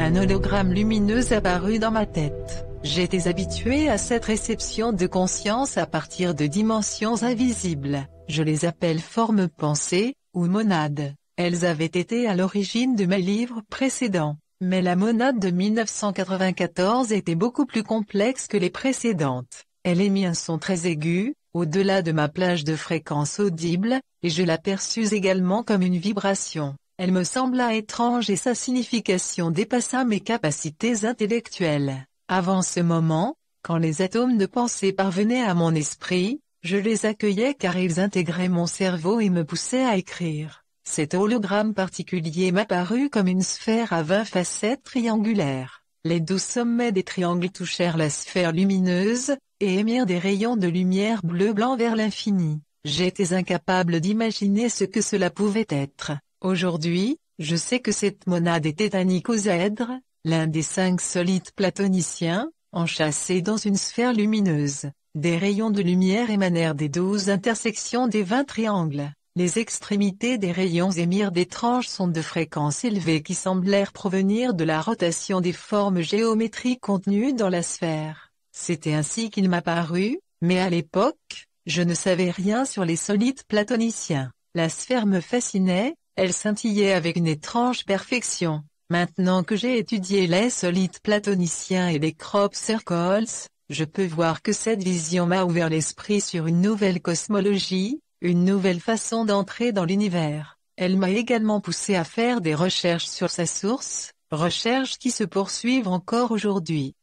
Un hologramme lumineux apparut dans ma tête. J'étais habitué à cette réception de conscience à partir de dimensions invisibles, je les appelle formes pensées, ou monades, elles avaient été à l'origine de mes livres précédents, mais la monade de 1994 était beaucoup plus complexe que les précédentes, Elle émit un son très aigu, au-delà de ma plage de fréquence audible, et je l'aperçus également comme une vibration. Elle me sembla étrange et sa signification dépassa mes capacités intellectuelles. Avant ce moment, quand les atomes de pensée parvenaient à mon esprit, je les accueillais car ils intégraient mon cerveau et me poussaient à écrire. Cet hologramme particulier m'apparut comme une sphère à vingt facettes triangulaires. Les douze sommets des triangles touchèrent la sphère lumineuse, et émirent des rayons de lumière bleu-blanc vers l'infini. J'étais incapable d'imaginer ce que cela pouvait être. Aujourd'hui, je sais que cette monade était un icosaèdre, l'un des cinq solides platoniciens, enchâssé dans une sphère lumineuse. Des rayons de lumière émanèrent des douze intersections des vingt triangles. Les extrémités des rayons émirent d'étranges sont de fréquence élevée qui semblèrent provenir de la rotation des formes géométriques contenues dans la sphère. C'était ainsi qu'il m'apparut, mais à l'époque, je ne savais rien sur les solides platoniciens. La sphère me fascinait, elle scintillait avec une étrange perfection. Maintenant que j'ai étudié les solides platoniciens et les crop circles, je peux voir que cette vision m'a ouvert l'esprit sur une nouvelle cosmologie, une nouvelle façon d'entrer dans l'univers. Elle m'a également poussé à faire des recherches sur sa source, recherches qui se poursuivent encore aujourd'hui.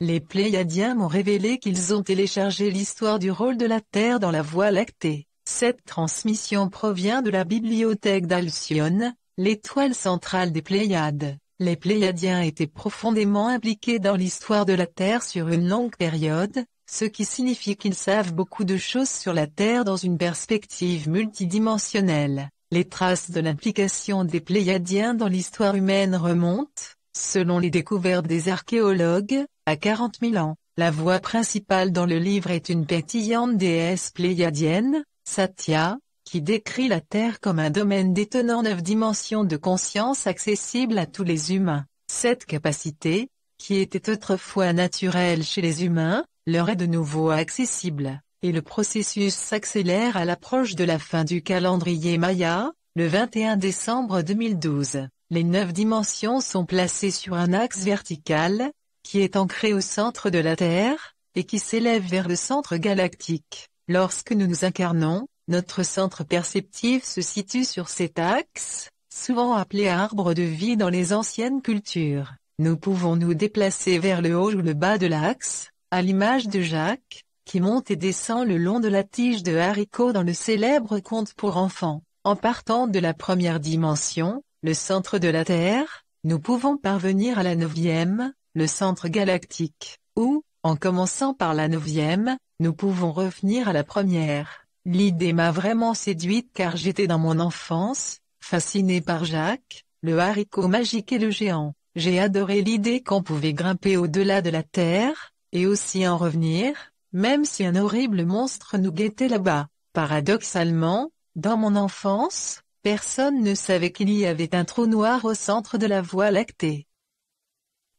Les Pléiadiens m'ont révélé qu'ils ont téléchargé l'histoire du rôle de la Terre dans la Voie lactée. Cette transmission provient de la bibliothèque d'Alcyone, l'étoile centrale des Pléiades. Les Pléiadiens étaient profondément impliqués dans l'histoire de la Terre sur une longue période, ce qui signifie qu'ils savent beaucoup de choses sur la Terre dans une perspective multidimensionnelle. Les traces de l'implication des Pléiadiens dans l'histoire humaine remontent, selon les découvertes des archéologues, à 40 000 ans. La voix principale dans le livre est une pétillante déesse pléiadienne, Satya, qui décrit la Terre comme un domaine détenant neuf dimensions de conscience accessibles à tous les humains. Cette capacité, qui était autrefois naturelle chez les humains, leur est de nouveau accessible, et le processus s'accélère à l'approche de la fin du calendrier Maya, le 21 décembre 2012. Les neuf dimensions sont placées sur un axe vertical, qui est ancré au centre de la Terre, et qui s'élève vers le centre galactique. Lorsque nous nous incarnons, notre centre perceptif se situe sur cet axe, souvent appelé arbre de vie dans les anciennes cultures. Nous pouvons nous déplacer vers le haut ou le bas de l'axe, à l'image de Jacques, qui monte et descend le long de la tige de haricot dans le célèbre conte pour enfants. En partant de la première dimension, le centre de la Terre, nous pouvons parvenir à la neuvième, le centre galactique, ou, en commençant par la neuvième, nous pouvons revenir à la première. L'idée m'a vraiment séduite car j'étais dans mon enfance, fasciné par Jacques, le haricot magique et le géant. J'ai adoré l'idée qu'on pouvait grimper au-delà de la Terre, et aussi en revenir, même si un horrible monstre nous guettait là-bas. Paradoxalement, dans mon enfance, personne ne savait qu'il y avait un trou noir au centre de la Voie lactée.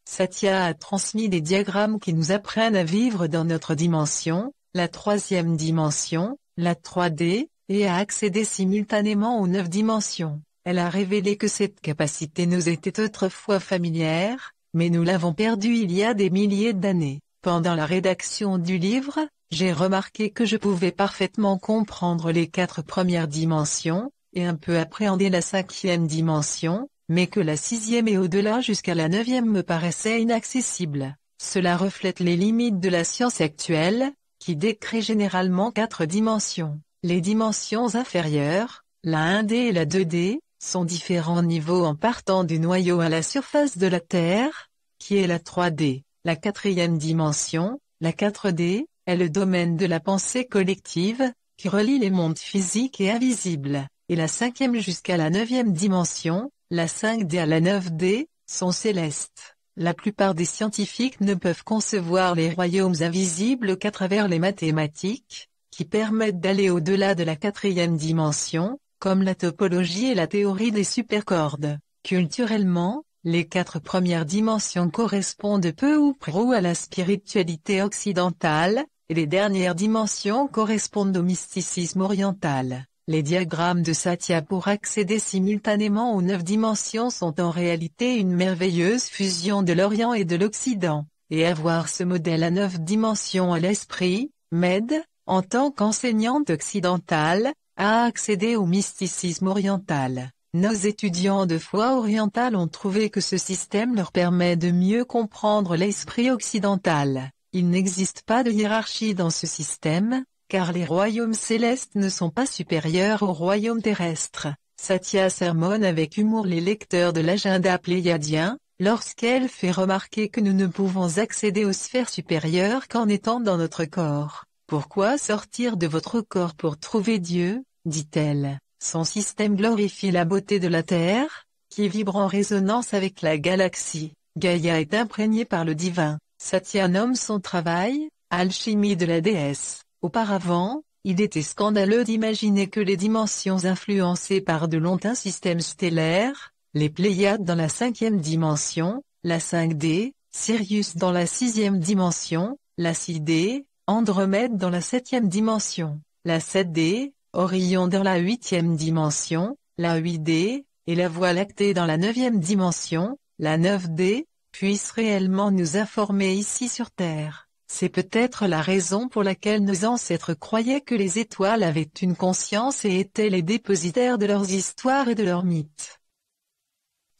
Satya a transmis des diagrammes qui nous apprennent à vivre dans notre dimension, la troisième dimension, la 3D, et à accéder simultanément aux neuf dimensions. Elle a révélé que cette capacité nous était autrefois familière, mais nous l'avons perdue il y a des milliers d'années. Pendant la rédaction du livre, j'ai remarqué que je pouvais parfaitement comprendre les quatre premières dimensions, et un peu appréhender la cinquième dimension, mais que la sixième et au-delà jusqu'à la neuvième me paraissait inaccessible. Cela reflète les limites de la science actuelle, qui décrit généralement quatre dimensions. Les dimensions inférieures, la 1D et la 2D, sont différents niveaux en partant du noyau à la surface de la Terre, qui est la 3D. La quatrième dimension, la 4D, est le domaine de la pensée collective, qui relie les mondes physiques et invisibles, et la cinquième jusqu'à la neuvième dimension, la 5D à la 9D, sont célestes. La plupart des scientifiques ne peuvent concevoir les royaumes invisibles qu'à travers les mathématiques, qui permettent d'aller au-delà de la quatrième dimension, comme la topologie et la théorie des supercordes. Culturellement, les quatre premières dimensions correspondent peu ou prou à la spiritualité occidentale, et les dernières dimensions correspondent au mysticisme oriental. Les diagrammes de Satya pour accéder simultanément aux neuf dimensions sont en réalité une merveilleuse fusion de l'Orient et de l'Occident, et avoir ce modèle à neuf dimensions à l'esprit, m'aide, en tant qu'enseignante occidentale, à accéder au mysticisme oriental. Nos étudiants de foi orientale ont trouvé que ce système leur permet de mieux comprendre l'esprit occidental. Il n'existe pas de hiérarchie dans ce système, car les royaumes célestes ne sont pas supérieurs aux royaumes terrestres. Satya sermonne avec humour les lecteurs de l'agenda pléiadien, lorsqu'elle fait remarquer que nous ne pouvons accéder aux sphères supérieures qu'en étant dans notre corps. Pourquoi sortir de votre corps pour trouver Dieu, dit-elle. Son système glorifie la beauté de la Terre, qui vibre en résonance avec la galaxie. Gaïa est imprégnée par le divin. Satya nomme son travail, alchimie de la déesse. Auparavant, il était scandaleux d'imaginer que les dimensions influencées par de lointains systèmes stellaires, les Pléiades dans la cinquième dimension, la 5D, Sirius dans la sixième dimension, la 6D, Andromède dans la septième dimension, la 7D, Orion dans la huitième dimension, la 8D, et la Voie lactée dans la neuvième dimension, la 9D, puissent réellement nous informer ici sur Terre. C'est peut-être la raison pour laquelle nos ancêtres croyaient que les étoiles avaient une conscience et étaient les dépositaires de leurs histoires et de leurs mythes.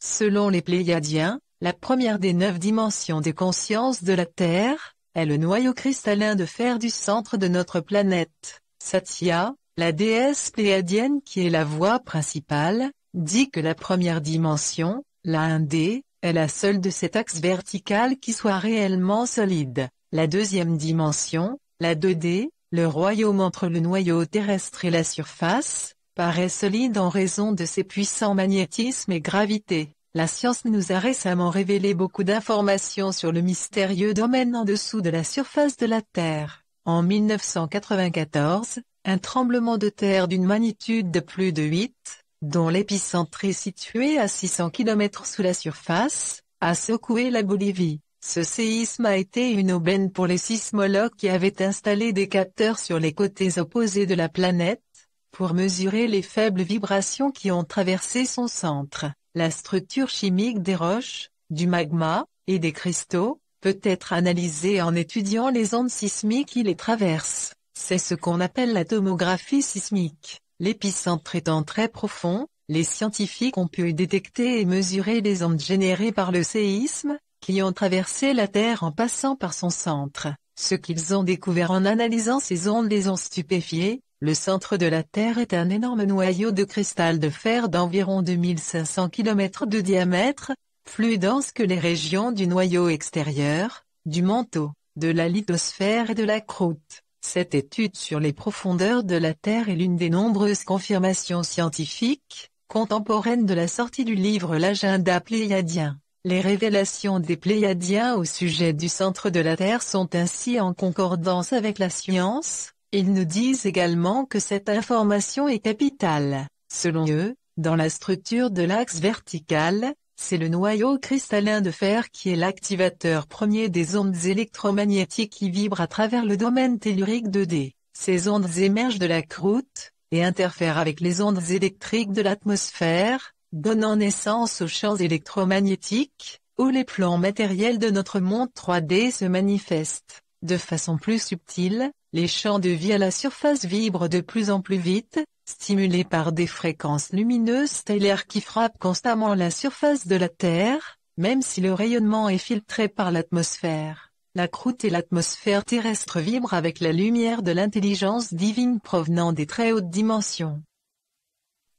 Selon les Pléiadiens, la première des neuf dimensions des consciences de la Terre, est le noyau cristallin de fer du centre de notre planète. Satya, la déesse pléiadienne qui est la voie principale, dit que la première dimension, la 1D, est la seule de cet axe vertical qui soit réellement solide. La deuxième dimension, la 2D, le royaume entre le noyau terrestre et la surface, paraît solide en raison de ses puissants magnétismes et gravité. La science nous a récemment révélé beaucoup d'informations sur le mystérieux domaine en dessous de la surface de la Terre. En 1994, un tremblement de terre d'une magnitude de plus de 8, dont l'épicentre est situé à 600 km sous la surface, a secoué la Bolivie. Ce séisme a été une aubaine pour les sismologues qui avaient installé des capteurs sur les côtés opposés de la planète, pour mesurer les faibles vibrations qui ont traversé son centre. La structure chimique des roches, du magma, et des cristaux, peut être analysée en étudiant les ondes sismiques qui les traversent. C'est ce qu'on appelle la tomographie sismique. L'épicentre étant très profond, les scientifiques ont pu détecter et mesurer les ondes générées par le séisme, qui ont traversé la Terre en passant par son centre. Ce qu'ils ont découvert en analysant ces ondes les ont stupéfiés, le centre de la Terre est un énorme noyau de cristal de fer d'environ 2500 km de diamètre, plus dense que les régions du noyau extérieur, du manteau, de la lithosphère et de la croûte. Cette étude sur les profondeurs de la Terre est l'une des nombreuses confirmations scientifiques, contemporaines de la sortie du livre L'agenda pléiadien. Les révélations des Pléiadiens au sujet du centre de la Terre sont ainsi en concordance avec la science, ils nous disent également que cette information est capitale. Selon eux, dans la structure de l'axe vertical, c'est le noyau cristallin de fer qui est l'activateur premier des ondes électromagnétiques qui vibrent à travers le domaine tellurique 2D. Ces ondes émergent de la croûte, et interfèrent avec les ondes électriques de l'atmosphère, donnant naissance aux champs électromagnétiques, où les plans matériels de notre monde 3D se manifestent. De façon plus subtile, les champs de vie à la surface vibrent de plus en plus vite, stimulés par des fréquences lumineuses stellaires qui frappent constamment la surface de la Terre, même si le rayonnement est filtré par l'atmosphère. La croûte et l'atmosphère terrestre vibrent avec la lumière de l'intelligence divine provenant des très hautes dimensions.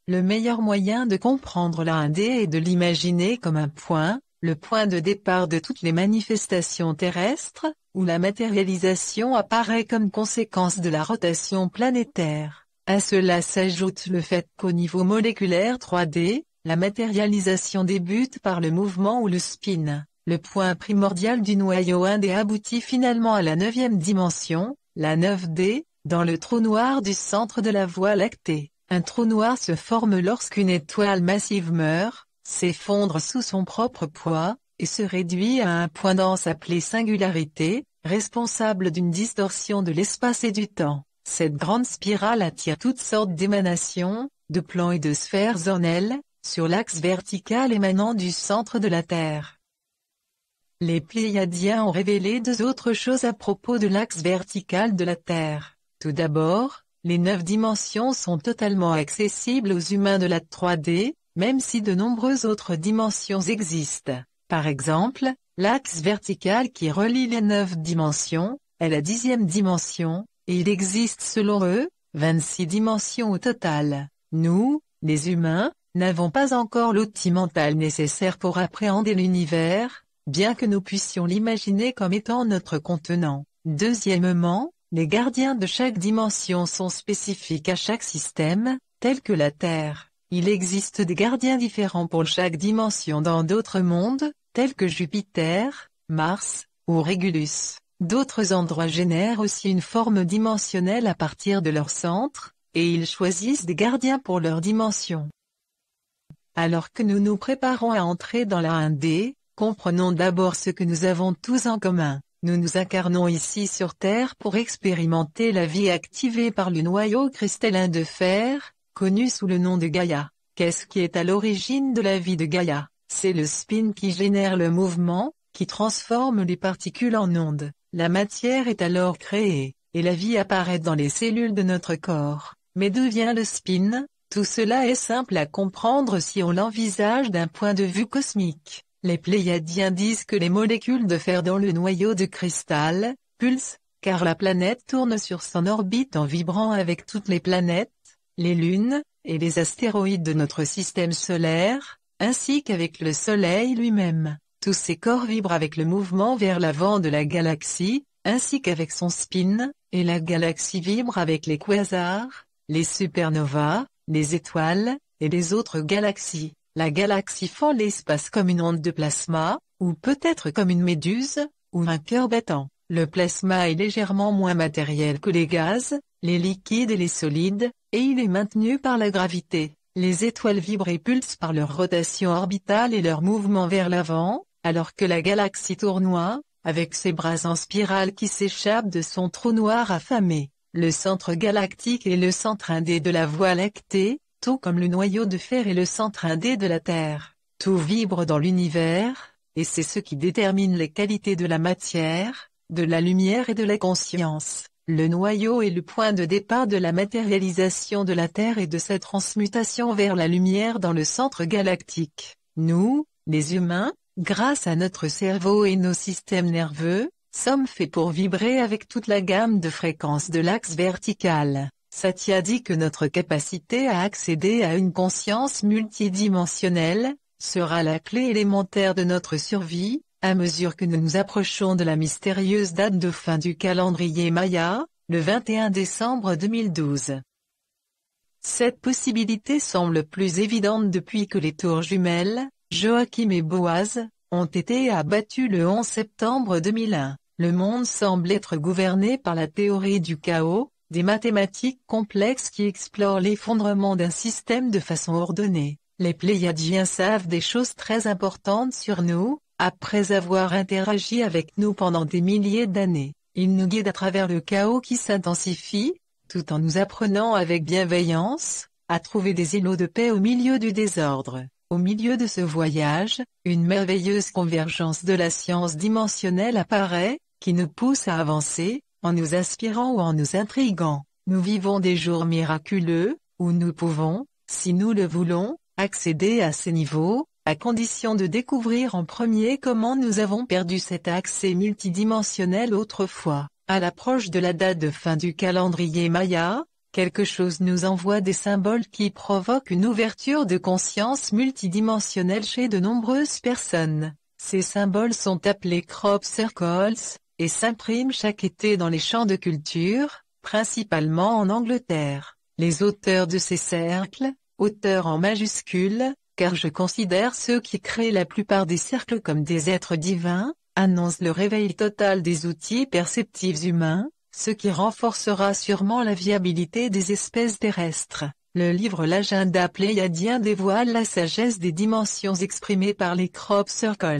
Le meilleur moyen de comprendre la 1D est de l'imaginer comme un point, le point de départ de toutes les manifestations terrestres, où la matérialisation apparaît comme conséquence de la rotation planétaire. À cela s'ajoute le fait qu'au niveau moléculaire 3D, la matérialisation débute par le mouvement ou le spin. Le point primordial du noyau 1D aboutit finalement à la neuvième dimension, la 9D, dans le trou noir du centre de la Voie lactée. Un trou noir se forme lorsqu'une étoile massive meurt, s'effondre sous son propre poids, et se réduit à un point dense appelé singularité, responsable d'une distorsion de l'espace et du temps. Cette grande spirale attire toutes sortes d'émanations, de plans et de sphères en elle, sur l'axe vertical émanant du centre de la Terre. Les Pléiadiens ont révélé deux autres choses à propos de l'axe vertical de la Terre. Tout d'abord, les neuf dimensions sont totalement accessibles aux humains de la 3D, même si de nombreuses autres dimensions existent. Par exemple, l'axe vertical qui relie les neuf dimensions, est la dixième dimension, et il existe selon eux, 26 dimensions au total. Nous, les humains, n'avons pas encore l'outil mental nécessaire pour appréhender l'univers, bien que nous puissions l'imaginer comme étant notre contenant. Deuxièmement, les gardiens de chaque dimension sont spécifiques à chaque système, tel que la Terre. Il existe des gardiens différents pour chaque dimension dans d'autres mondes, tels que Jupiter, Mars, ou Régulus. D'autres endroits génèrent aussi une forme dimensionnelle à partir de leur centre, et ils choisissent des gardiens pour leur dimension. Alors que nous nous préparons à entrer dans la 1D, comprenons d'abord ce que nous avons tous en commun. Nous nous incarnons ici sur Terre pour expérimenter la vie activée par le noyau cristallin de fer, connu sous le nom de Gaïa. Qu'est-ce qui est à l'origine de la vie de Gaïa C'est le spin qui génère le mouvement, qui transforme les particules en ondes. La matière est alors créée, et la vie apparaît dans les cellules de notre corps. Mais d'où vient le spin Tout cela est simple à comprendre si on l'envisage d'un point de vue cosmique. Les Pléiadiens disent que les molécules de fer dans le noyau de cristal, pulsent, car la planète tourne sur son orbite en vibrant avec toutes les planètes, les lunes, et les astéroïdes de notre système solaire, ainsi qu'avec le Soleil lui-même. Tous ces corps vibrent avec le mouvement vers l'avant de la galaxie, ainsi qu'avec son spin, et la galaxie vibre avec les quasars, les supernovas, les étoiles, et les autres galaxies. La galaxie fend l'espace comme une onde de plasma, ou peut-être comme une méduse, ou un cœur battant. Le plasma est légèrement moins matériel que les gaz, les liquides et les solides, et il est maintenu par la gravité. Les étoiles vibrent et pulsent par leur rotation orbitale et leur mouvement vers l'avant, alors que la galaxie tournoie, avec ses bras en spirale qui s'échappent de son trou noir affamé. Le centre galactique est le centre indé de la Voie lactée, tout comme le noyau de fer est le centre indé de la Terre. Tout vibre dans l'univers, et c'est ce qui détermine les qualités de la matière, de la lumière et de la conscience. Le noyau est le point de départ de la matérialisation de la Terre et de sa transmutation vers la lumière dans le centre galactique. Nous, les humains, grâce à notre cerveau et nos systèmes nerveux, sommes faits pour vibrer avec toute la gamme de fréquences de l'axe vertical. Satya dit que notre capacité à accéder à une conscience multidimensionnelle, sera la clé élémentaire de notre survie, à mesure que nous nous approchons de la mystérieuse date de fin du calendrier Maya, le 21 décembre 2012. Cette possibilité semble plus évidente depuis que les tours jumelles, Joachim et Boaz, ont été abattues le 11 septembre 2001. Le monde semble être gouverné par la théorie du chaos, des mathématiques complexes qui explorent l'effondrement d'un système de façon ordonnée. Les Pléiadiens savent des choses très importantes sur nous, après avoir interagi avec nous pendant des milliers d'années. Ils nous guident à travers le chaos qui s'intensifie, tout en nous apprenant avec bienveillance, à trouver des îlots de paix au milieu du désordre. Au milieu de ce voyage, une merveilleuse convergence de la science dimensionnelle apparaît, qui nous pousse à avancer, en nous inspirant ou en nous intriguant, nous vivons des jours miraculeux, où nous pouvons, si nous le voulons, accéder à ces niveaux, à condition de découvrir en premier comment nous avons perdu cet accès multidimensionnel autrefois. À l'approche de la date de fin du calendrier Maya, quelque chose nous envoie des symboles qui provoquent une ouverture de conscience multidimensionnelle chez de nombreuses personnes. Ces symboles sont appelés crop circles, et s'imprime chaque été dans les champs de culture, principalement en Angleterre. Les auteurs de ces cercles, auteurs en majuscules, car je considère ceux qui créent la plupart des cercles comme des êtres divins, annoncent le réveil total des outils perceptifs humains, ce qui renforcera sûrement la viabilité des espèces terrestres. Le livre L'agenda pléiadien dévoile la sagesse des dimensions exprimées par les crop circles.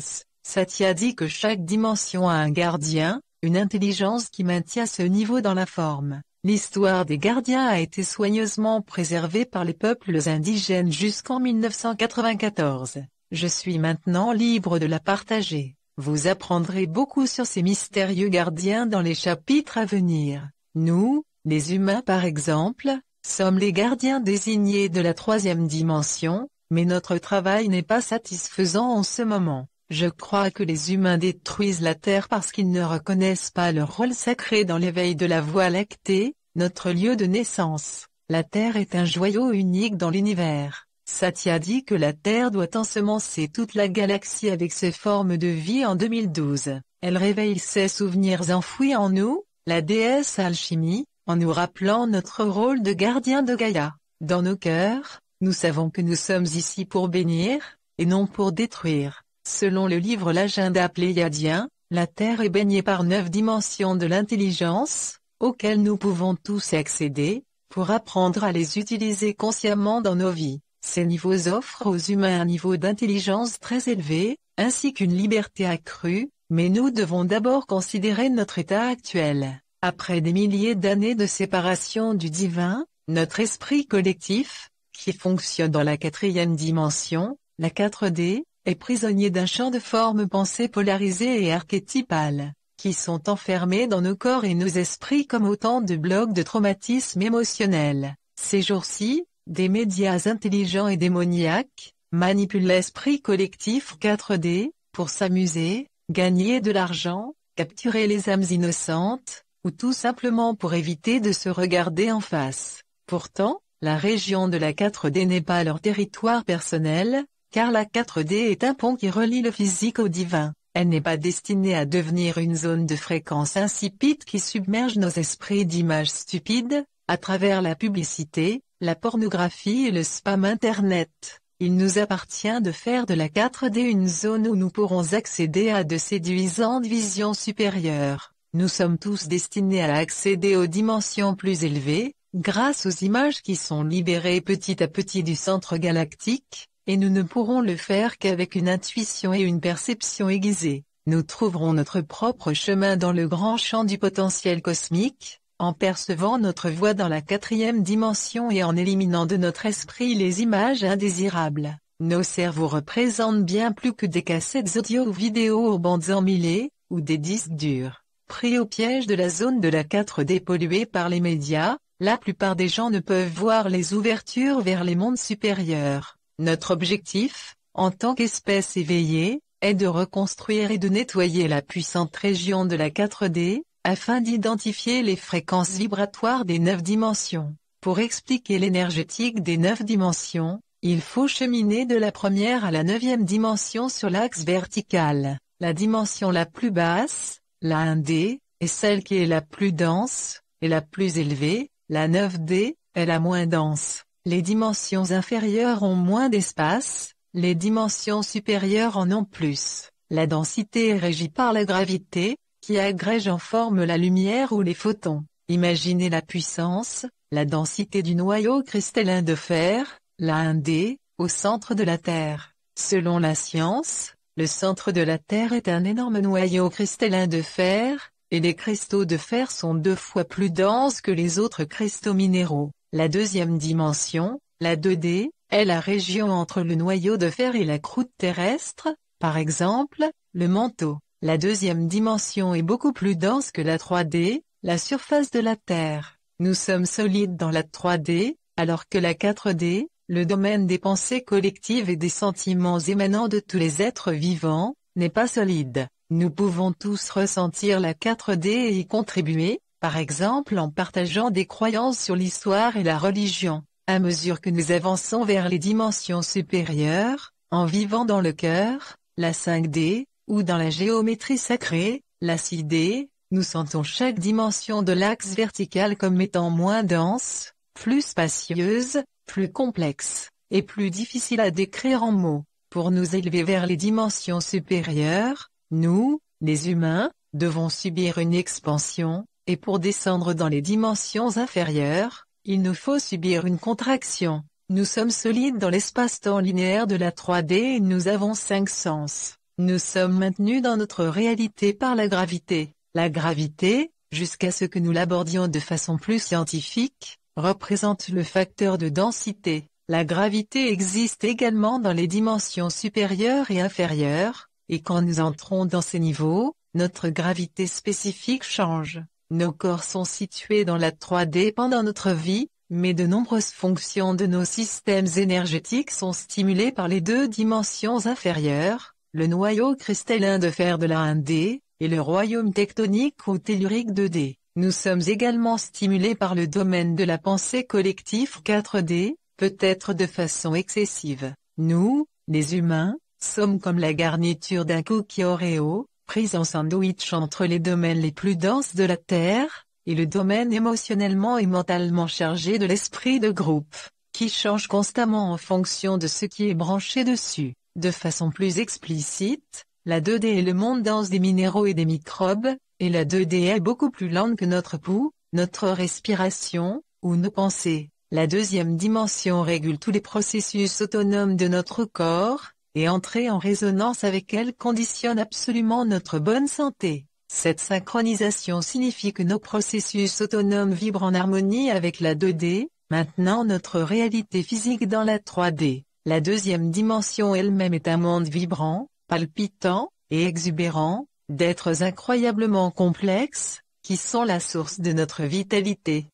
Satya dit que chaque dimension a un gardien, une intelligence qui maintient ce niveau dans la forme. L'histoire des gardiens a été soigneusement préservée par les peuples indigènes jusqu'en 1994. Je suis maintenant libre de la partager. Vous apprendrez beaucoup sur ces mystérieux gardiens dans les chapitres à venir. Nous, les humains par exemple, sommes les gardiens désignés de la troisième dimension, mais notre travail n'est pas satisfaisant en ce moment. Je crois que les humains détruisent la Terre parce qu'ils ne reconnaissent pas leur rôle sacré dans l'éveil de la Voie lactée, notre lieu de naissance. La Terre est un joyau unique dans l'univers. Satya dit que la Terre doit ensemencer toute la galaxie avec ses formes de vie en 2012. Elle réveille ses souvenirs enfouis en nous, la déesse alchimie, en nous rappelant notre rôle de gardien de Gaïa. Dans nos cœurs, nous savons que nous sommes ici pour bénir, et non pour détruire. Selon le livre L'agenda pléiadien, la Terre est baignée par neuf dimensions de l'intelligence, auxquelles nous pouvons tous accéder, pour apprendre à les utiliser consciemment dans nos vies. Ces niveaux offrent aux humains un niveau d'intelligence très élevé, ainsi qu'une liberté accrue, mais nous devons d'abord considérer notre état actuel. Après des milliers d'années de séparation du divin, notre esprit collectif, qui fonctionne dans la quatrième dimension, la 4D, est prisonnier d'un champ de formes pensées polarisées et archétypales, qui sont enfermés dans nos corps et nos esprits comme autant de blocs de traumatisme émotionnel. Ces jours-ci, des médias intelligents et démoniaques, manipulent l'esprit collectif 4D, pour s'amuser, gagner de l'argent, capturer les âmes innocentes, ou tout simplement pour éviter de se regarder en face. Pourtant, la région de la 4D n'est pas leur territoire personnel, car la 4D est un pont qui relie le physique au divin, elle n'est pas destinée à devenir une zone de fréquence insipide qui submerge nos esprits d'images stupides, à travers la publicité, la pornographie et le spam internet. Il nous appartient de faire de la 4D une zone où nous pourrons accéder à de séduisantes visions supérieures. Nous sommes tous destinés à accéder aux dimensions plus élevées, grâce aux images qui sont libérées petit à petit du centre galactique, et nous ne pourrons le faire qu'avec une intuition et une perception aiguisées. Nous trouverons notre propre chemin dans le grand champ du potentiel cosmique, en percevant notre voie dans la quatrième dimension et en éliminant de notre esprit les images indésirables. Nos cerveaux représentent bien plus que des cassettes audio ou vidéo aux bandes emmêlées, ou des disques durs. Pris au piège de la zone de la 4D polluée par les médias, la plupart des gens ne peuvent voir les ouvertures vers les mondes supérieurs. Notre objectif, en tant qu'espèce éveillée, est de reconstruire et de nettoyer la puissante région de la 4D, afin d'identifier les fréquences vibratoires des neuf dimensions. Pour expliquer l'énergétique des neuf dimensions, il faut cheminer de la première à la neuvième dimension sur l'axe vertical. La dimension la plus basse, la 1D, est celle qui est la plus dense, et la plus élevée, la 9D, est la moins dense. Les dimensions inférieures ont moins d'espace, les dimensions supérieures en ont plus. La densité est régie par la gravité, qui agrège en forme la lumière ou les photons. Imaginez la puissance, la densité du noyau cristallin de fer, la 1D, au centre de la Terre. Selon la science, le centre de la Terre est un énorme noyau cristallin de fer, et les cristaux de fer sont deux fois plus denses que les autres cristaux minéraux. La deuxième dimension, la 2D, est la région entre le noyau de fer et la croûte terrestre, par exemple, le manteau. La deuxième dimension est beaucoup plus dense que la 3D, la surface de la Terre. Nous sommes solides dans la 3D, alors que la 4D, le domaine des pensées collectives et des sentiments émanant de tous les êtres vivants, n'est pas solide. Nous pouvons tous ressentir la 4D et y contribuer, par exemple en partageant des croyances sur l'histoire et la religion, à mesure que nous avançons vers les dimensions supérieures, en vivant dans le cœur, la 5D, ou dans la géométrie sacrée, la 6D, nous sentons chaque dimension de l'axe vertical comme étant moins dense, plus spacieuse, plus complexe, et plus difficile à décrire en mots. Pour nous élever vers les dimensions supérieures, nous, les humains, devons subir une expansion, et pour descendre dans les dimensions inférieures, il nous faut subir une contraction. Nous sommes solides dans l'espace-temps linéaire de la 3D et nous avons cinq sens. Nous sommes maintenus dans notre réalité par la gravité. La gravité, jusqu'à ce que nous l'abordions de façon plus scientifique, représente le facteur de densité. La gravité existe également dans les dimensions supérieures et inférieures, et quand nous entrons dans ces niveaux, notre gravité spécifique change. Nos corps sont situés dans la 3D pendant notre vie, mais de nombreuses fonctions de nos systèmes énergétiques sont stimulées par les deux dimensions inférieures, le noyau cristallin de fer de la 1D, et le royaume tectonique ou tellurique 2D. Nous sommes également stimulés par le domaine de la pensée collective 4D, peut-être de façon excessive. Nous, les humains, sommes comme la garniture d'un cookie Oreo, prise en sandwich entre les domaines les plus denses de la Terre, et le domaine émotionnellement et mentalement chargé de l'esprit de groupe, qui change constamment en fonction de ce qui est branché dessus. De façon plus explicite, la 2D est le monde dense des minéraux et des microbes, et la 2D est beaucoup plus lente que notre pouls, notre respiration, ou nos pensées. La deuxième dimension régule tous les processus autonomes de notre corps, et entrer en résonance avec elle conditionne absolument notre bonne santé. Cette synchronisation signifie que nos processus autonomes vibrent en harmonie avec la 2D, maintenant notre réalité physique dans la 3D. La deuxième dimension elle-même est un monde vibrant, palpitant, et exubérant, d'êtres incroyablement complexes, qui sont la source de notre vitalité.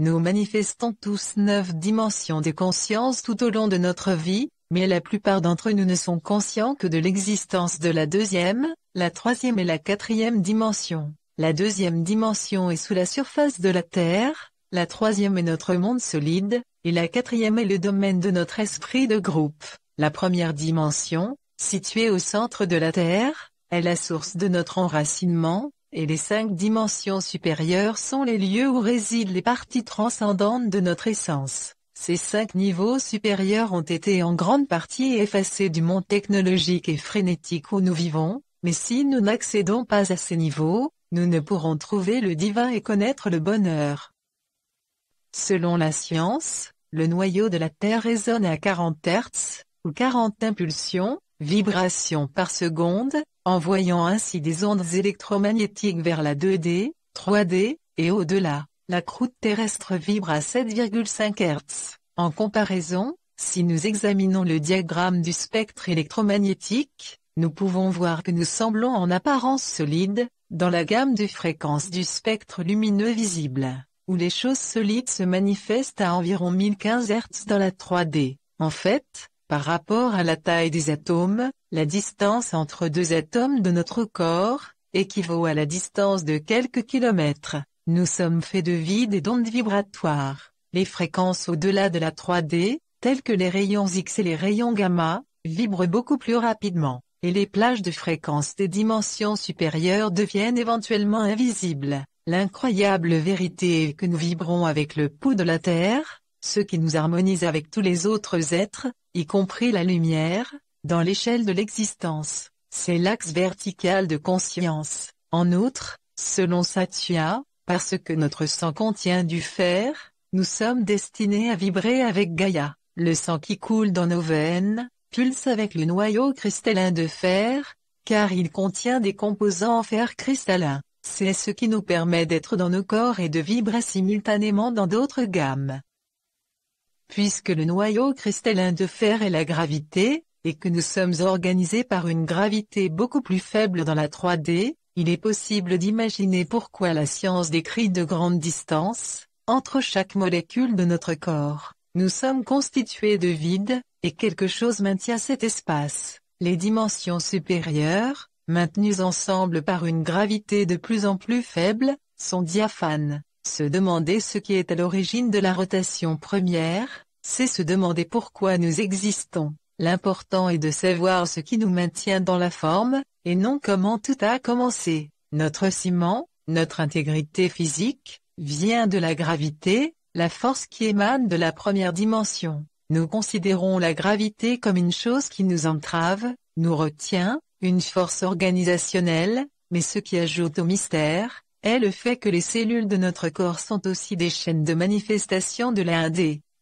Nous manifestons tous neuf dimensions de conscience tout au long de notre vie, mais la plupart d'entre nous ne sont conscients que de l'existence de la deuxième, la troisième et la quatrième dimension. La deuxième dimension est sous la surface de la Terre, la troisième est notre monde solide, et la quatrième est le domaine de notre esprit de groupe. La première dimension, située au centre de la Terre, est la source de notre enracinement, et les cinq dimensions supérieures sont les lieux où résident les parties transcendantes de notre essence. Ces cinq niveaux supérieurs ont été en grande partie effacés du monde technologique et frénétique où nous vivons, mais si nous n'accédons pas à ces niveaux, nous ne pourrons trouver le divin et connaître le bonheur. Selon la science, le noyau de la Terre résonne à 40 Hz, ou 40 impulsions, vibrations par seconde, envoyant ainsi des ondes électromagnétiques vers la 2D, 3D, et au-delà. La croûte terrestre vibre à 7,5 Hz. En comparaison, si nous examinons le diagramme du spectre électromagnétique, nous pouvons voir que nous semblons en apparence solides, dans la gamme de fréquences du spectre lumineux visible, où les choses solides se manifestent à environ 1015 Hz dans la 3D. En fait, par rapport à la taille des atomes, la distance entre deux atomes de notre corps, équivaut à la distance de quelques kilomètres. Nous sommes faits de vide et d'ondes vibratoires. Les fréquences au-delà de la 3D, telles que les rayons X et les rayons gamma, vibrent beaucoup plus rapidement, et les plages de fréquences des dimensions supérieures deviennent éventuellement invisibles. L'incroyable vérité est que nous vibrons avec le pouls de la Terre, ce qui nous harmonise avec tous les autres êtres, y compris la lumière, dans l'échelle de l'existence. C'est l'axe vertical de conscience. En outre, selon Satya, parce que notre sang contient du fer, nous sommes destinés à vibrer avec Gaïa, le sang qui coule dans nos veines, pulse avec le noyau cristallin de fer, car il contient des composants en fer cristallin, c'est ce qui nous permet d'être dans nos corps et de vibrer simultanément dans d'autres gammes. Puisque le noyau cristallin de fer est la gravité, et que nous sommes organisés par une gravité beaucoup plus faible dans la 3D, il est possible d'imaginer pourquoi la science décrit de grandes distances, entre chaque molécule de notre corps. Nous sommes constitués de vide, et quelque chose maintient cet espace. Les dimensions supérieures, maintenues ensemble par une gravité de plus en plus faible, sont diaphanes. Se demander ce qui est à l'origine de la rotation première, c'est se demander pourquoi nous existons. L'important est de savoir ce qui nous maintient dans la forme, et non comment tout a commencé. Notre ciment, notre intégrité physique, vient de la gravité, la force qui émane de la première dimension. Nous considérons la gravité comme une chose qui nous entrave, nous retient, une force organisationnelle, mais ce qui ajoute au mystère, est le fait que les cellules de notre corps sont aussi des chaînes de manifestation de la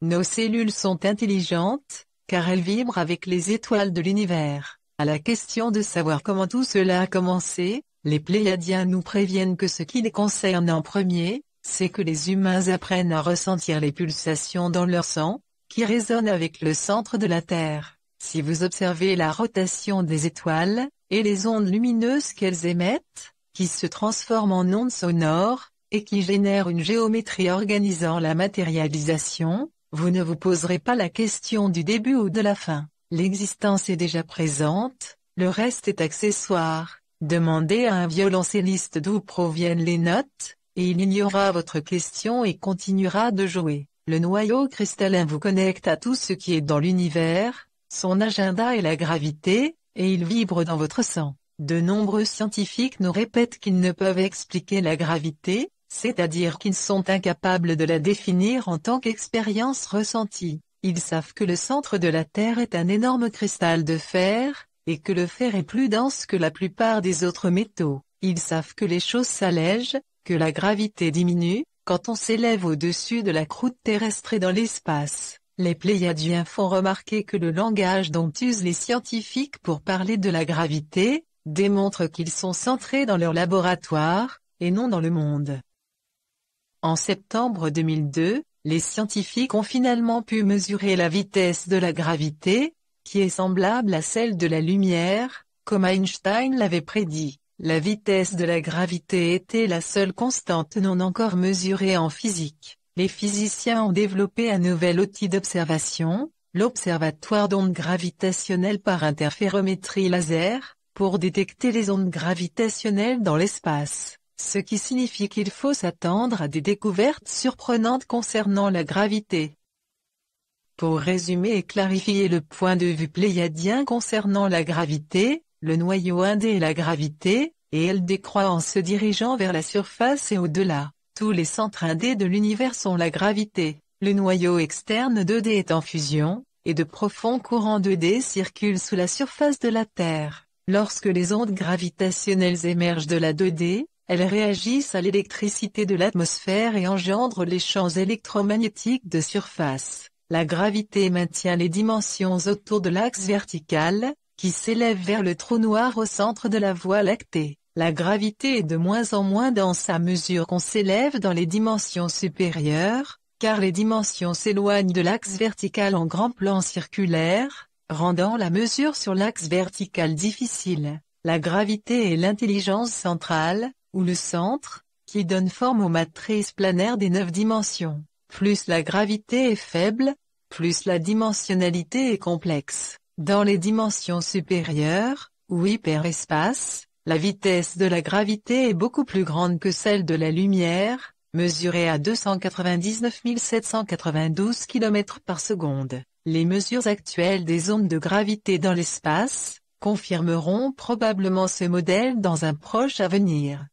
Nos cellules sont intelligentes, car elles vibrent avec les étoiles de l'univers. À la question de savoir comment tout cela a commencé, les Pléiadiens nous préviennent que ce qui les concerne en premier, c'est que les humains apprennent à ressentir les pulsations dans leur sang, qui résonnent avec le centre de la Terre. Si vous observez la rotation des étoiles, et les ondes lumineuses qu'elles émettent, qui se transforment en ondes sonores, et qui génèrent une géométrie organisant la matérialisation, vous ne vous poserez pas la question du début ou de la fin. L'existence est déjà présente, le reste est accessoire. Demandez à un violoncelliste d'où proviennent les notes, et il ignorera votre question et continuera de jouer. Le noyau cristallin vous connecte à tout ce qui est dans l'univers, son agenda est la gravité, et il vibre dans votre sang. De nombreux scientifiques nous répètent qu'ils ne peuvent expliquer la gravité, c'est-à-dire qu'ils sont incapables de la définir en tant qu'expérience ressentie. Ils savent que le centre de la Terre est un énorme cristal de fer, et que le fer est plus dense que la plupart des autres métaux. Ils savent que les choses s'allègent, que la gravité diminue, quand on s'élève au-dessus de la croûte terrestre et dans l'espace. Les Pléiadiens font remarquer que le langage dont usent les scientifiques pour parler de la gravité, démontre qu'ils sont centrés dans leur laboratoire, et non dans le monde. En septembre 2002, les scientifiques ont finalement pu mesurer la vitesse de la gravité, qui est semblable à celle de la lumière, comme Einstein l'avait prédit. La vitesse de la gravité était la seule constante non encore mesurée en physique. Les physiciens ont développé un nouvel outil d'observation, l'observatoire d'ondes gravitationnelles par interférométrie laser, pour détecter les ondes gravitationnelles dans l'espace ce qui signifie qu'il faut s'attendre à des découvertes surprenantes concernant la gravité. Pour résumer et clarifier le point de vue pléiadien concernant la gravité, le noyau 2D est la gravité, et elle décroît en se dirigeant vers la surface et au-delà. Tous les centres 2D de l'univers sont la gravité. Le noyau externe 2D est en fusion, et de profonds courants 2D circulent sous la surface de la Terre. Lorsque les ondes gravitationnelles émergent de la 2D, elles réagissent à l'électricité de l'atmosphère et engendrent les champs électromagnétiques de surface. La gravité maintient les dimensions autour de l'axe vertical, qui s'élève vers le trou noir au centre de la Voie lactée. La gravité est de moins en moins dense à mesure qu'on s'élève dans les dimensions supérieures, car les dimensions s'éloignent de l'axe vertical en grand plan circulaire, rendant la mesure sur l'axe vertical difficile. La gravité est l'intelligence centrale, ou le centre, qui donne forme aux matrices planaires des neuf dimensions. Plus la gravité est faible, plus la dimensionnalité est complexe. Dans les dimensions supérieures, ou hyperespace, la vitesse de la gravité est beaucoup plus grande que celle de la lumière, mesurée à 299 792 km par seconde. Les mesures actuelles des ondes de gravité dans l'espace, confirmeront probablement ce modèle dans un proche avenir.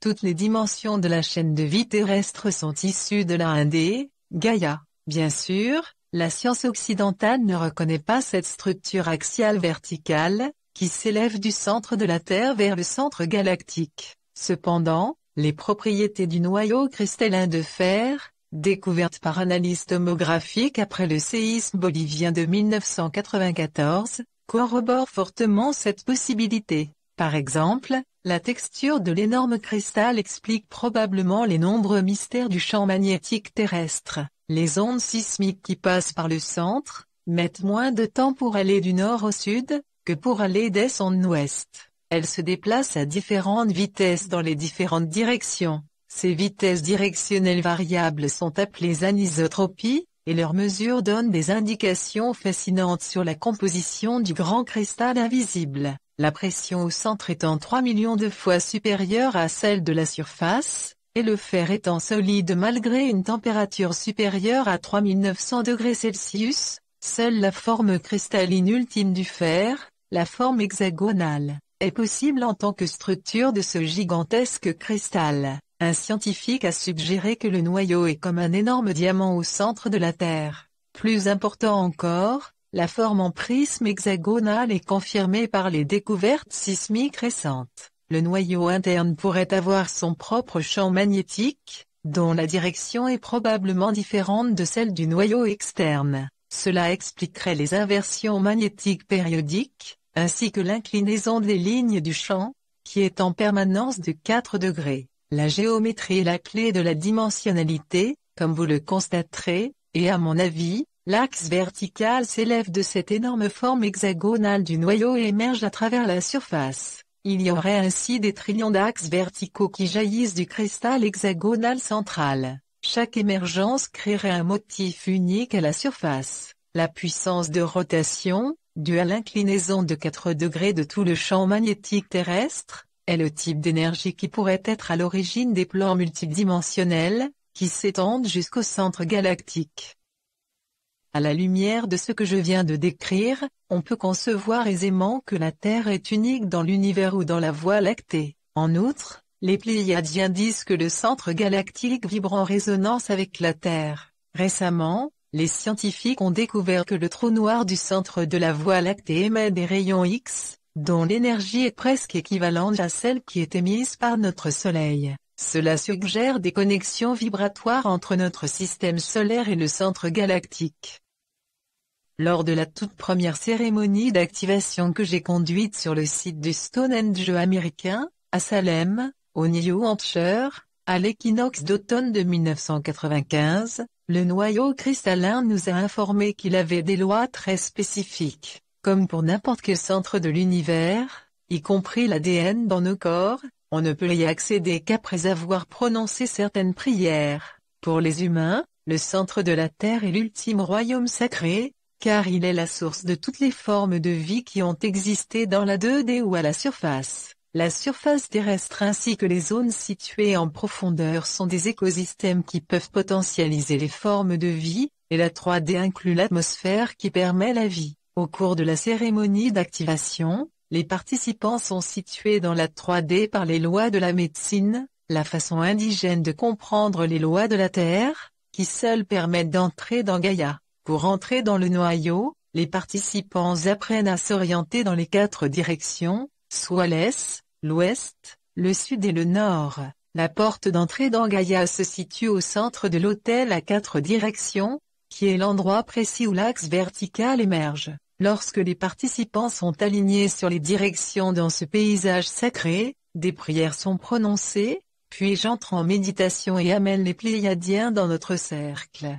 Toutes les dimensions de la chaîne de vie terrestre sont issues de la 1D, Gaïa. Bien sûr, la science occidentale ne reconnaît pas cette structure axiale verticale, qui s'élève du centre de la Terre vers le centre galactique. Cependant, les propriétés du noyau cristallin de fer, découvertes par analyse tomographique après le séisme bolivien de 1994, corroborent fortement cette possibilité. Par exemple, la texture de l'énorme cristal explique probablement les nombreux mystères du champ magnétique terrestre. Les ondes sismiques qui passent par le centre, mettent moins de temps pour aller du nord au sud, que pour aller d'est en ouest. Elles se déplacent à différentes vitesses dans les différentes directions. Ces vitesses directionnelles variables sont appelées anisotropies, et leurs mesures donnent des indications fascinantes sur la composition du grand cristal invisible la pression au centre étant 3 millions de fois supérieure à celle de la surface, et le fer étant solide malgré une température supérieure à 3900 degrés Celsius, seule la forme cristalline ultime du fer, la forme hexagonale, est possible en tant que structure de ce gigantesque cristal. Un scientifique a suggéré que le noyau est comme un énorme diamant au centre de la Terre. Plus important encore, la forme en prisme hexagonal est confirmée par les découvertes sismiques récentes. Le noyau interne pourrait avoir son propre champ magnétique, dont la direction est probablement différente de celle du noyau externe. Cela expliquerait les inversions magnétiques périodiques, ainsi que l'inclinaison des lignes du champ, qui est en permanence de 4 degrés. La géométrie est la clé de la dimensionnalité, comme vous le constaterez, et à mon avis, L'axe vertical s'élève de cette énorme forme hexagonale du noyau et émerge à travers la surface. Il y aurait ainsi des trillions d'axes verticaux qui jaillissent du cristal hexagonal central. Chaque émergence créerait un motif unique à la surface. La puissance de rotation, due à l'inclinaison de 4 degrés de tout le champ magnétique terrestre, est le type d'énergie qui pourrait être à l'origine des plans multidimensionnels, qui s'étendent jusqu'au centre galactique. À la lumière de ce que je viens de décrire, on peut concevoir aisément que la Terre est unique dans l'univers ou dans la Voie lactée. En outre, les Pléiadiens disent que le centre galactique vibre en résonance avec la Terre. Récemment, les scientifiques ont découvert que le trou noir du centre de la Voie lactée émet des rayons X, dont l'énergie est presque équivalente à celle qui est émise par notre Soleil. Cela suggère des connexions vibratoires entre notre système solaire et le centre galactique. Lors de la toute première cérémonie d'activation que j'ai conduite sur le site du Stonehenge américain, à Salem, au New Hampshire, à l'équinoxe d'automne de 1995, le noyau cristallin nous a informé qu'il avait des lois très spécifiques, comme pour n'importe quel centre de l'univers, y compris l'ADN dans nos corps, on ne peut y accéder qu'après avoir prononcé certaines prières. Pour les humains, le centre de la terre est l'ultime royaume sacré, car il est la source de toutes les formes de vie qui ont existé dans la 2D ou à la surface. La surface terrestre ainsi que les zones situées en profondeur sont des écosystèmes qui peuvent potentialiser les formes de vie, et la 3D inclut l'atmosphère qui permet la vie. Au cours de la cérémonie d'activation, les participants sont situés dans la 3D par les lois de la médecine, la façon indigène de comprendre les lois de la Terre, qui seules permettent d'entrer dans Gaïa. Pour entrer dans le noyau, les participants apprennent à s'orienter dans les quatre directions, soit l'Est, l'Ouest, le Sud et le Nord. La porte d'entrée dans Gaïa se situe au centre de l'hôtel à quatre directions, qui est l'endroit précis où l'axe vertical émerge. Lorsque les participants sont alignés sur les directions dans ce paysage sacré, des prières sont prononcées, puis j'entre en méditation et amène les Pléiadiens dans notre cercle.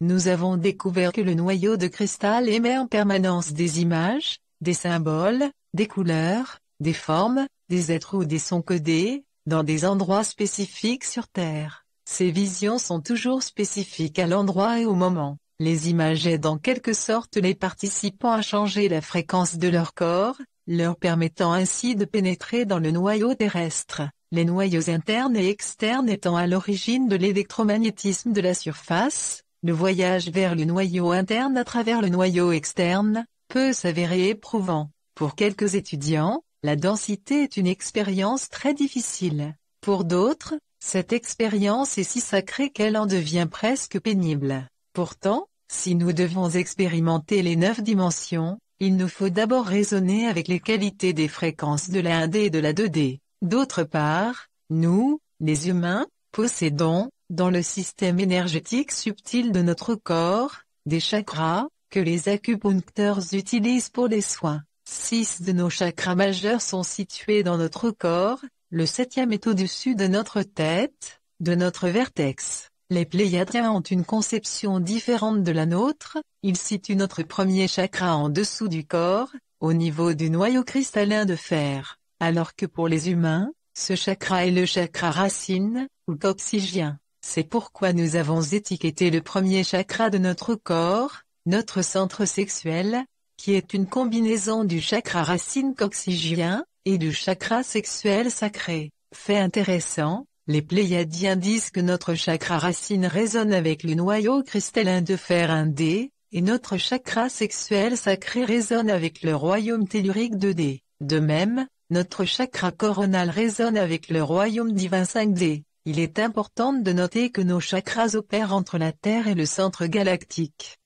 Nous avons découvert que le noyau de cristal émet en permanence des images, des symboles, des couleurs, des formes, des êtres ou des sons codés, dans des endroits spécifiques sur Terre. Ces visions sont toujours spécifiques à l'endroit et au moment. Les images aident en quelque sorte les participants à changer la fréquence de leur corps, leur permettant ainsi de pénétrer dans le noyau terrestre, les noyaux internes et externes étant à l'origine de l'électromagnétisme de la surface, le voyage vers le noyau interne à travers le noyau externe, peut s'avérer éprouvant. Pour quelques étudiants, la densité est une expérience très difficile. Pour d'autres, cette expérience est si sacrée qu'elle en devient presque pénible. Pourtant, si nous devons expérimenter les neuf dimensions, il nous faut d'abord raisonner avec les qualités des fréquences de la 1D et de la 2D. D'autre part, nous, les humains, possédons, dans le système énergétique subtil de notre corps, des chakras, que les acupuncteurs utilisent pour les soins. Six de nos chakras majeurs sont situés dans notre corps, le septième est au-dessus de notre tête, de notre vertex. Les Pléiadiens ont une conception différente de la nôtre, ils situent notre premier chakra en dessous du corps, au niveau du noyau cristallin de fer, alors que pour les humains, ce chakra est le chakra racine, ou coxygien. C'est pourquoi nous avons étiqueté le premier chakra de notre corps, notre centre sexuel, qui est une combinaison du chakra racine coxygien et du chakra sexuel sacré. Fait intéressant, les Pléiadiens disent que notre chakra racine résonne avec le noyau cristallin de fer 1D, et notre chakra sexuel sacré résonne avec le royaume tellurique 2D. De même, notre chakra coronal résonne avec le royaume divin 5D. Il est important de noter que nos chakras opèrent entre la Terre et le centre galactique.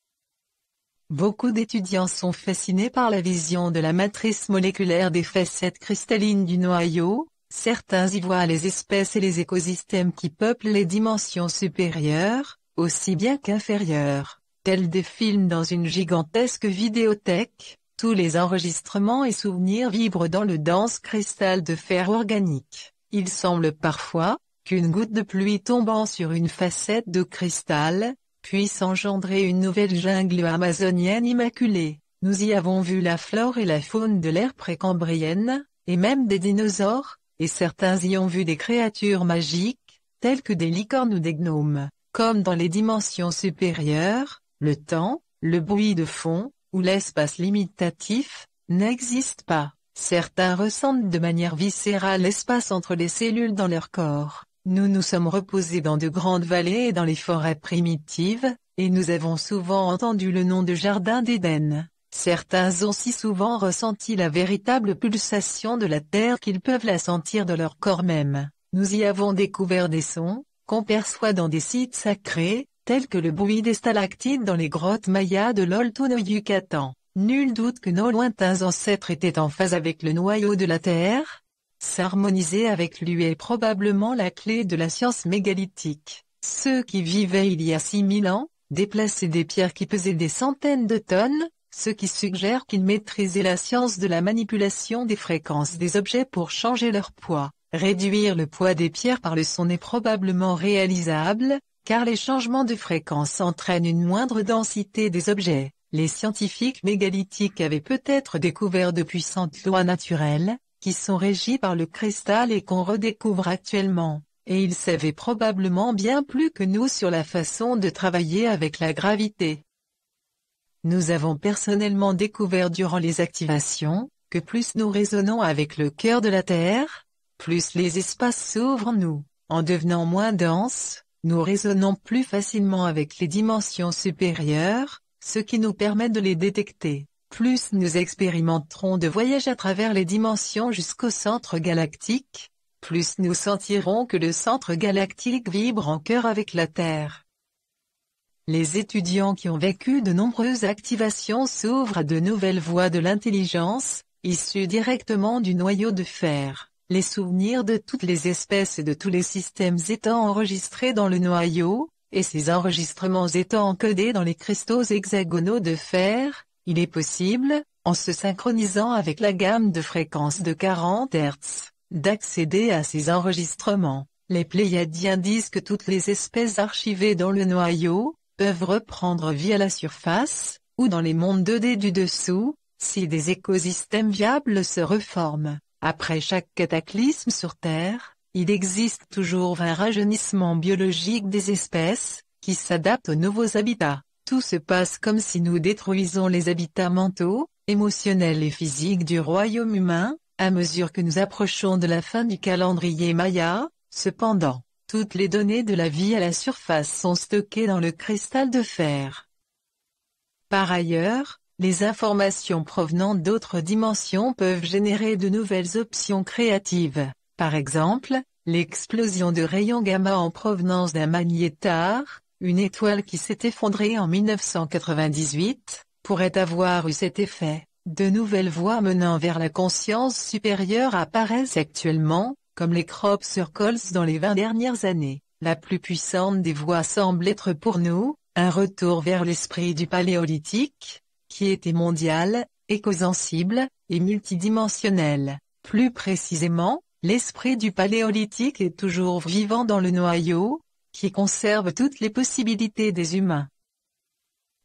Beaucoup d'étudiants sont fascinés par la vision de la matrice moléculaire des facettes cristallines du noyau, Certains y voient les espèces et les écosystèmes qui peuplent les dimensions supérieures, aussi bien qu'inférieures, tels des films dans une gigantesque vidéothèque, tous les enregistrements et souvenirs vibrent dans le dense cristal de fer organique. Il semble parfois, qu'une goutte de pluie tombant sur une facette de cristal, puisse engendrer une nouvelle jungle amazonienne immaculée. Nous y avons vu la flore et la faune de l'ère précambrienne, et même des dinosaures, et certains y ont vu des créatures magiques, telles que des licornes ou des gnomes, comme dans les dimensions supérieures, le temps, le bruit de fond, ou l'espace limitatif, n'existe pas. Certains ressentent de manière viscérale l'espace entre les cellules dans leur corps. Nous nous sommes reposés dans de grandes vallées et dans les forêts primitives, et nous avons souvent entendu le nom de Jardin d'Éden. Certains ont si souvent ressenti la véritable pulsation de la Terre qu'ils peuvent la sentir de leur corps même. Nous y avons découvert des sons, qu'on perçoit dans des sites sacrés, tels que le bruit des stalactites dans les grottes mayas de l'olto Yucatan. Nul doute que nos lointains ancêtres étaient en phase avec le noyau de la Terre. S'harmoniser avec lui est probablement la clé de la science mégalithique. Ceux qui vivaient il y a 6000 ans, déplaçaient des pierres qui pesaient des centaines de tonnes, ce qui suggère qu'ils maîtrisaient la science de la manipulation des fréquences des objets pour changer leur poids. Réduire le poids des pierres par le son est probablement réalisable, car les changements de fréquence entraînent une moindre densité des objets. Les scientifiques mégalithiques avaient peut-être découvert de puissantes lois naturelles, qui sont régies par le cristal et qu'on redécouvre actuellement, et ils savaient probablement bien plus que nous sur la façon de travailler avec la gravité. Nous avons personnellement découvert durant les activations, que plus nous résonnons avec le cœur de la Terre, plus les espaces s'ouvrent nous, en devenant moins denses, nous résonnons plus facilement avec les dimensions supérieures, ce qui nous permet de les détecter. Plus nous expérimenterons de voyages à travers les dimensions jusqu'au centre galactique, plus nous sentirons que le centre galactique vibre en cœur avec la Terre. Les étudiants qui ont vécu de nombreuses activations s'ouvrent à de nouvelles voies de l'intelligence, issues directement du noyau de fer. Les souvenirs de toutes les espèces et de tous les systèmes étant enregistrés dans le noyau, et ces enregistrements étant encodés dans les cristaux hexagonaux de fer, il est possible, en se synchronisant avec la gamme de fréquences de 40 Hz, d'accéder à ces enregistrements. Les Pléiadiens disent que toutes les espèces archivées dans le noyau, reprendre vie à la surface, ou dans les mondes 2D du dessous, si des écosystèmes viables se reforment. Après chaque cataclysme sur Terre, il existe toujours un rajeunissement biologique des espèces, qui s'adaptent aux nouveaux habitats. Tout se passe comme si nous détruisons les habitats mentaux, émotionnels et physiques du royaume humain, à mesure que nous approchons de la fin du calendrier Maya, cependant, toutes les données de la vie à la surface sont stockées dans le cristal de fer. Par ailleurs, les informations provenant d'autres dimensions peuvent générer de nouvelles options créatives. Par exemple, l'explosion de rayons gamma en provenance d'un magnétar, une étoile qui s'est effondrée en 1998, pourrait avoir eu cet effet. De nouvelles voies menant vers la conscience supérieure apparaissent actuellement, comme les sur circles dans les 20 dernières années, la plus puissante des voix semble être pour nous, un retour vers l'esprit du paléolithique, qui était mondial, écosensible, et multidimensionnel. Plus précisément, l'esprit du paléolithique est toujours vivant dans le noyau, qui conserve toutes les possibilités des humains.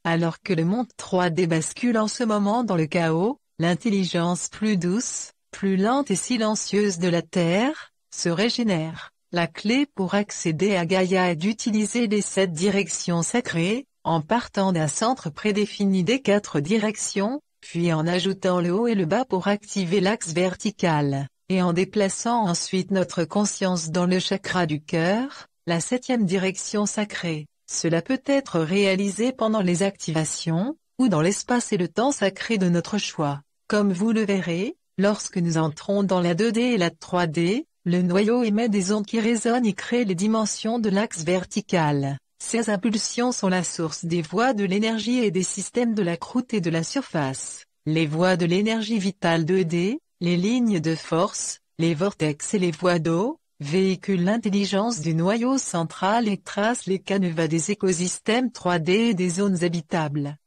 Alors que le monde 3D bascule en ce moment dans le chaos, l'intelligence plus douce, plus lente et silencieuse de la Terre, se régénère. La clé pour accéder à Gaïa est d'utiliser les sept directions sacrées, en partant d'un centre prédéfini des quatre directions, puis en ajoutant le haut et le bas pour activer l'axe vertical, et en déplaçant ensuite notre conscience dans le chakra du cœur, la septième direction sacrée. Cela peut être réalisé pendant les activations, ou dans l'espace et le temps sacré de notre choix. Comme vous le verrez, Lorsque nous entrons dans la 2D et la 3D, le noyau émet des ondes qui résonnent et créent les dimensions de l'axe vertical. Ces impulsions sont la source des voies de l'énergie et des systèmes de la croûte et de la surface, les voies de l'énergie vitale 2D, les lignes de force, les vortex et les voies d'eau, véhiculent l'intelligence du noyau central et tracent les canevas des écosystèmes 3D et des zones habitables.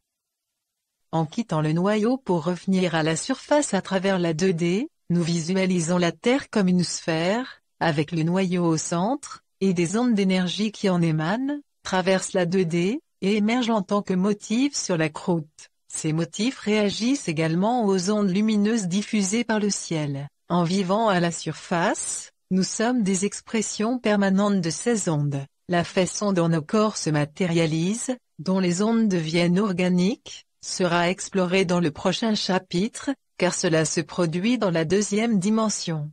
En quittant le noyau pour revenir à la surface à travers la 2D, nous visualisons la Terre comme une sphère, avec le noyau au centre, et des ondes d'énergie qui en émanent, traversent la 2D, et émergent en tant que motifs sur la croûte. Ces motifs réagissent également aux ondes lumineuses diffusées par le ciel. En vivant à la surface, nous sommes des expressions permanentes de ces ondes. La façon dont nos corps se matérialisent, dont les ondes deviennent organiques, sera exploré dans le prochain chapitre, car cela se produit dans la deuxième dimension.